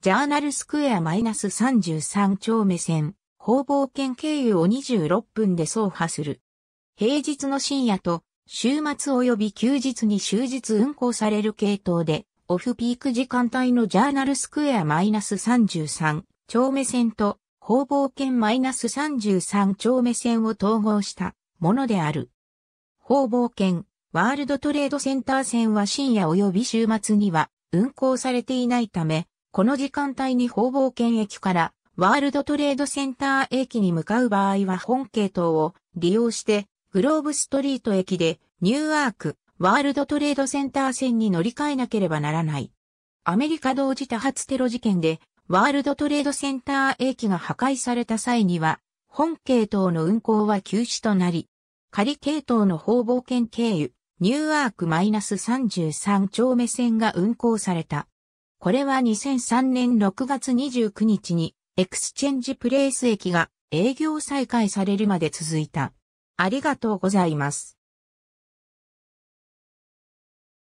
ジャーナルスクエア -33 丁目線、方々圏経由を26分で走破する。平日の深夜と週末及び休日に終日運行される系統で、オフピーク時間帯のジャーナルスクエア -33 丁目線と方々圏 -33 丁目線を統合したものである。方々圏、ワールドトレードセンター線は深夜及び週末には運行されていないため、この時間帯に方々圏駅からワールドトレードセンター駅に向かう場合は本系統を利用してグローブストリート駅でニューアークワールドトレードセンター線に乗り換えなければならない。アメリカ同時多発テロ事件でワールドトレードセンター駅が破壊された際には本系統の運行は休止となり、仮系統の方々圏経由ニューアーク -33 丁目線が運行された。これは2003年6月29日にエクスチェンジプレイス駅が営業再開されるまで続いた。ありがとうございます。